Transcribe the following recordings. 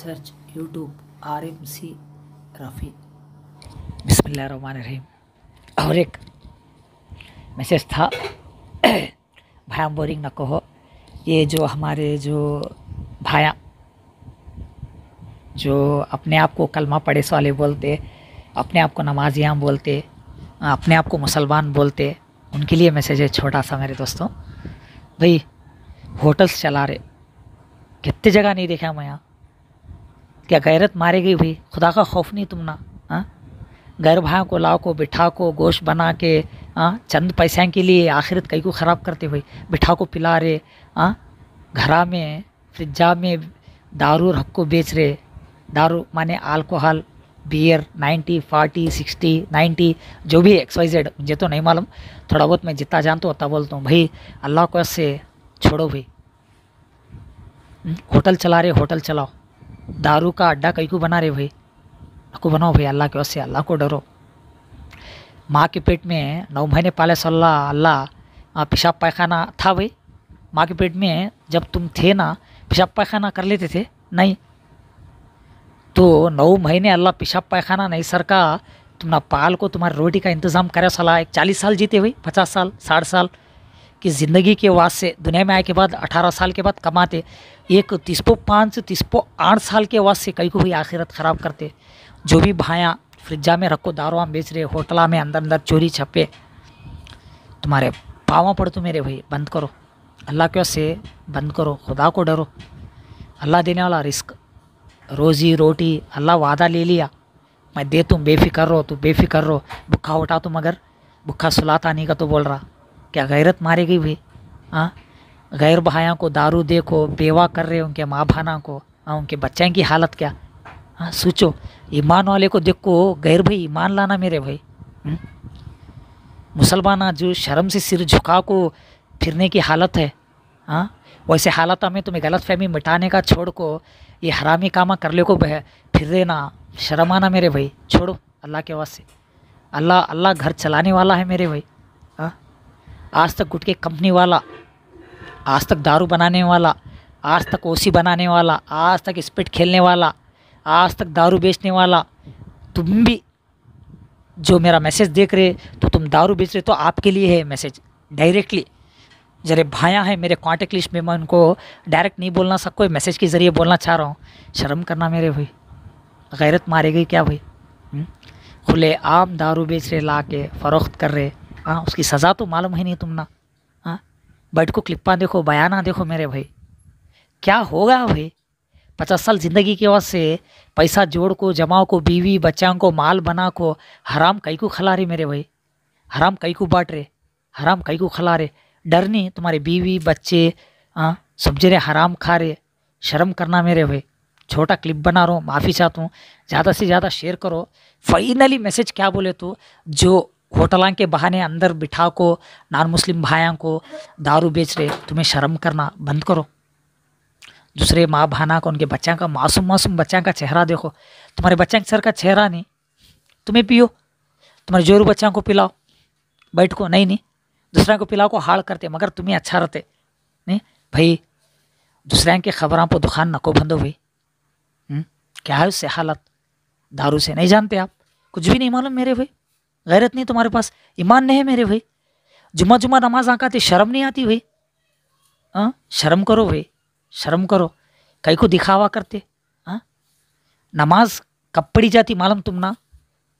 Search YouTube R M C Rafi बसमीम और एक मैसेज था भाया बोरिंग न कहो ये जो हमारे जो भाया जो अपने आप को कलमा पड़ेस वाले बोलते अपने आप को नमाजियाँ बोलते अपने आप को मुसलमान बोलते उनके लिए मैसेज है छोटा सा मेरे दोस्तों भाई होटल्स चला रहे कितने जगह नहीं देखा मैं यहाँ क्या गैरत मारे गई भाई खुदा का खौफ नहीं तुम ना हाँ गैर भाई को लाओ को बिठा को गोश्त बना के हाँ चंद पैसे के लिए आखिरत कई को ख़राब करते हुए बिठा को पिला रहे हाँ घरा में फ्रिजा में दारू रख को बेच रहे दारू माने alcohol beer ninety 40, sixty ninety जो भी जेड मुझे तो नहीं मालूम थोड़ा बहुत मैं जितना जानता हूँ उतना बोलता हूँ भाई अल्लाह को ऐसे छोड़ो भाई हम्म? होटल चला रहे होटल चलाओ दारू का अड्डा कहीं को बना रहे भाई को बनाओ भाई अल्लाह के वैसे अल्लाह को डरो माँ के पेट में नौ महीने पाले सल्ला अल्लाह पेशाब पैखाना था भाई माँ के पेट में जब तुम थे ना पेशाब पैखाना कर लेते थे नहीं तो नौ महीने अल्लाह पेशाब पैखाना नहीं सर का तुम ना पाल को तुम्हारी रोटी का इंतज़ाम करे सलाह एक चालीस साल जीते हुए पचास साल साठ साल कि ज़िंदगी के वास्ते दुनिया में आए के बाद 18 साल के बाद कमाते एक तिसपो पाँच तिसपो आठ साल के वास्ते कई को भी आखिरत ख़राब करते जो भी भाया फ्रिजा में रखो दारुआ बेच रहे होटला में अंदर अंदर चोरी छपे तुम्हारे पावा पड़ तो मेरे भाई बंद करो अल्लाह के से बंद करो खुदा को डरो अल्लाह देने वाला रिस्क रोज़ी रोटी अल्लाह वादा ले लिया मैं दे तुम बेफिक्र रहो तू बेफिक्र रहो भुखा उठा तो मगर भुखा सुलाता नहीं का तो बोल रहा क्या गैरत मारी गई भी हाँ गैर भाया को दारू देखो बेवा कर रहे उनके माँ भाना को हाँ उनके बच्चे की हालत क्या हाँ सोचो ईमान वाले को देखो गैर भाई ईमान लाना मेरे भाई हम्म? मुसलमान जो शर्म से सिर झुका को फिरने की हालत है हाँ वैसे हालत में तुम्हें गलत फहमी मिटाने का छोड़ को ये हरामी कामा कर ले को फिर देना शर्माना मेरे भाई छोड़ो अल्लाह के वास्ते अल्लाह अल्लाह घर चलाने वाला है मेरे भाई आज तक गुटके कंपनी वाला आज तक दारू बनाने वाला आज तक ओसी बनाने वाला आज तक स्पिट खेलने वाला आज तक दारू बेचने वाला तुम भी जो मेरा मैसेज देख रहे तो तुम दारू बेच रहे तो आपके लिए है मैसेज डायरेक्टली जरे भाया है मेरे कॉन्टेक्ट लिस्ट में मैं उनको डायरेक्ट नहीं बोलना सबको मैसेज के ज़रिए बोलना चाह रहा हूँ शर्म करना मेरे भाई गैरत मारेगी क्या भाई हम्म? खुले आम दारू बेच रहे ला के फ़रोख्त कर रहे हाँ उसकी सज़ा तो मालूम ही नहीं तुम ना हाँ बैठ को क्लिप्पा देखो बयाना देखो मेरे भाई क्या होगा भाई पचास साल ज़िंदगी के वजह से पैसा जोड़ को जमाओ को बीवी बच्चाओं को माल बना को हराम कई को खिला रहे मेरे भाई हराम कई को बांट रहे हराम कई को खिला रहे नहीं तुम्हारे बीवी बच्चे हाँ सब जरे हराम खा रहे शर्म करना मेरे भाई छोटा क्लिप बना रहा हूँ माफ़ी चाहता हूँ ज़्यादा से ज़्यादा शेयर करो फाइनली मैसेज क्या बोले तो जो होटलों के बहाने अंदर बिठा को नॉन मुस्लिम भाइयों को दारू बेच रहे तुम्हें शर्म करना बंद करो दूसरे माँ बहाना को उनके बच्चा का मासूम मासूम बच्चा का चेहरा देखो तुम्हारे बच्चों के सर का चेहरा नहीं तुम्हें पियो तुम्हारे जोरू बच्चा को पिलाओ बैठ को नहीं नहीं दूसरा को पिलाओ को हाड़ करते मगर तुम्हें अच्छा रहते नहीं भाई दूसरे के खबरों पर दुकान नको बंदो भाई हम्म, क्या है उससे हालत दारू से नहीं जानते आप कुछ भी नहीं मालूम मेरे भाई गैरत नहीं तुम्हारे पास ईमान नहीं है मेरे भाई जुम्मा जुम्मा नमाज आकाते शर्म नहीं आती भाई हाँ शर्म करो भाई शर्म करो कहीं को दिखावा करते हाँ नमाज कब पड़ी जाती मालूम तुम ना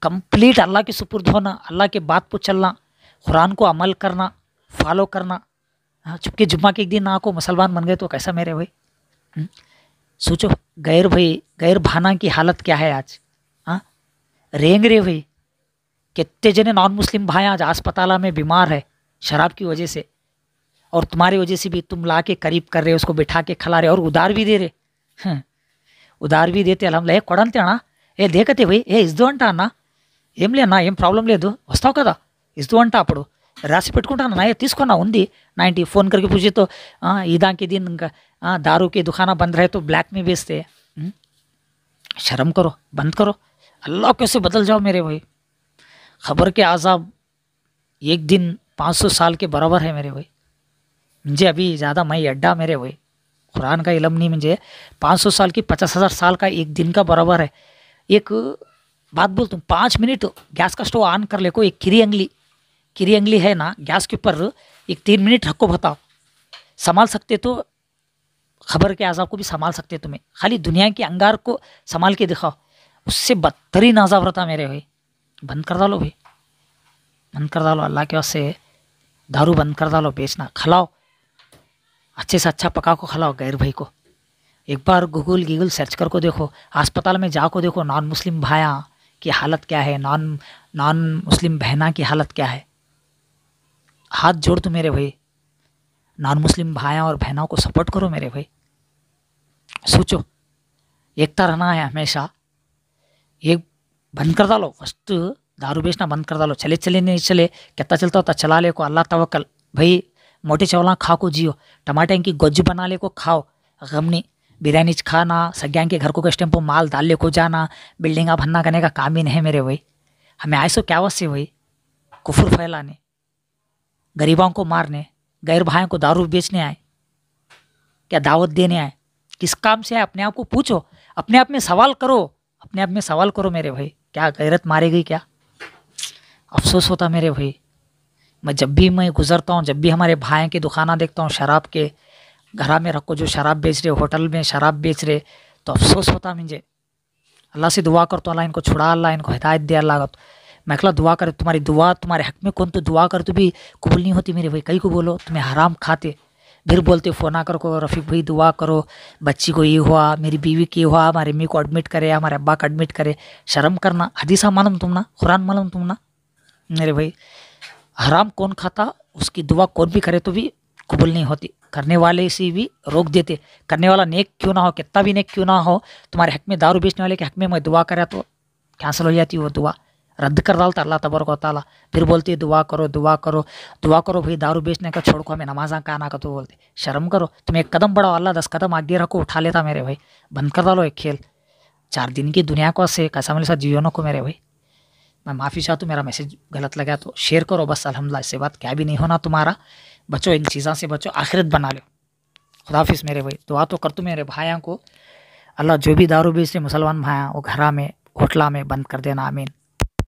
कंप्लीट अल्लाह के सुपुर्द होना अल्लाह के बात पर चलना कुरान को अमल करना फॉलो करना हाँ चुपके जुम्मा के एक दिन ना को मुसलमान बन गए तो कैसा मेरे भाई हम्म? सोचो गैर भाई गैर भाना की हालत क्या है आज हाँ रेंग रे भाई कितने जने नॉन मुस्लिम भाई आज अस्पताल में बीमार है शराब की वजह से और तुम्हारी वजह से भी तुम ला के करीब कर रहे हो उसको बिठा के खिला रहे और उधार भी दे रहे हम्म। उधार भी देते अलहमदा ये कड़नते अना ये देखते भाई ये इस दो अंट ना एम लेना एम प्रॉब्लम ले दो वस्ताव कदा इस दो अंट अब राशि पेटा ना ये तीस ना उन्दी नाइंटी फोन करके पूछे तो हाँ ईदा के दिन दारू के दुखाना बंद रहे तो ब्लैक में बेचते हम्म। शर्म करो बंद करो अल्लाह कैसे बदल जाओ मेरे भाई ख़बर के आज़ाब एक दिन पाँच सौ साल के बराबर है मेरे भाई मुझे अभी ज़्यादा मई अड्डा मेरे भाई कुरान का इलम नहीं मुझे पाँच सौ साल की पचास हज़ार साल का एक दिन का बराबर है एक बात बोल तुम पाँच मिनट गैस का स्टोव ऑन कर ले को एक किरी अंगली किरी अंगली है ना गैस के ऊपर एक तीन मिनट रखो बताओ संभाल सकते तो खबर के आज़ाब को भी संभाल सकते तुम्हें खाली दुनिया के अंगार को संभाल के दिखाओ उससे बदतरीन आज़ाब रहता मेरे भाई बंद कर डालो भाई बंद कर डालो अल्लाह के वास्ते दारू बंद कर डालो बेचना खिलाओ अच्छे से अच्छा पका को खिलाओ गैर भाई को एक बार गूगल गीगल सर्च कर को देखो अस्पताल में जाकर देखो नॉन मुस्लिम भाया की हालत क्या है नॉन नॉन मुस्लिम बहना की हालत क्या है हाथ जोड़ दो मेरे भाई नॉन मुस्लिम भाया और बहनों को सपोर्ट करो मेरे भाई सोचो एकता रहना है हमेशा एक बंद कर डालो फर्स्ट दारू बेचना बंद कर डालो चले चले नहीं चले कितना चलता होता चला ले को अल्लाह तवक्कल भाई मोटे चावल खा को जियो टमाटे की गोज्जू बना ले को खाओ गमनी बिरयानी खाना सज्ञान के घर को किस टेम्पो माल डाल ले को जाना बिल्डिंगा भन्ना करने का काम ही नहीं मेरे भाई हमें ऐसो क्या वस्य भाई कुफुर फैलाने गरीबों को मारने गैर भाइयों को दारू बेचने आए क्या दावत देने आए किस काम से आए अपने आप को पूछो अपने आप में सवाल करो अपने आप में सवाल करो मेरे भाई क्या गैरत गई क्या अफसोस होता मेरे भाई मैं जब भी मैं गुजरता हूँ जब भी हमारे भाई की दुकाना देखता हूँ शराब के घर में रखो जो शराब बेच रहे होटल में शराब बेच रहे तो अफसोस होता मुझे अल्लाह से दुआ कर तो अल्लाह इनको छुड़ा अल्लाह इनको हिदायत दे अल्लाह तो मैं अखला दुआ कर तुम्हारी दुआ तुम्हारे हक में कौन तो दुआ कर तो भी कबूल नहीं होती मेरे भाई कहीं को बोलो तुम्हें हराम खाते फिर बोलते फ़ोन आकर को रफ़ीक भाई दुआ करो बच्ची को ये हुआ मेरी बीवी की हुआ हमारी अम्मी को एडमिट करे हमारे अब्बा को एडमिट करे शर्म करना हदीसा मालूम तुम ना कुरान मालूम तुम ना मेरे भाई हराम कौन खाता उसकी दुआ कौन भी करे तो भी कबूल नहीं होती करने वाले से भी रोक देते करने वाला नेक क्यों ना हो कितना भी नेक क्यों ना हो तुम्हारे हक में दारू बेचने वाले के हक में मैं दुआ करा तो कैंसिल हो जाती वो दुआ रद्द कर डालता अल्लाह तबरक ताला फिर बोलती है दुआ करो दुआ करो दुआ करो भाई दारू बेचने का छोड़ को हमें नमाजा का आना का तो बोलते शर्म करो तुम एक कदम बढ़ाओ अल्लाह दस कदम आगे रखो उठा लेता मेरे भाई बंद कर डालो एक खेल चार दिन की दुनिया को से कैसा मेरे साथ जीवनों को मेरे भाई मैं माफ़ी चाहता हूँ मेरा मैसेज गलत लगा तो शेयर करो बस अलहमदिल्ला इससे बात क्या भी नहीं होना तुम्हारा बचो इन चीज़ों से बचो आखिरत बना लो खुदाफिस मेरे भाई दुआ तो कर तू मेरे भाइयों को अल्लाह जो भी दारू बेचते मुसलमान भाया वो घरा में होटला में बंद कर देना आमीन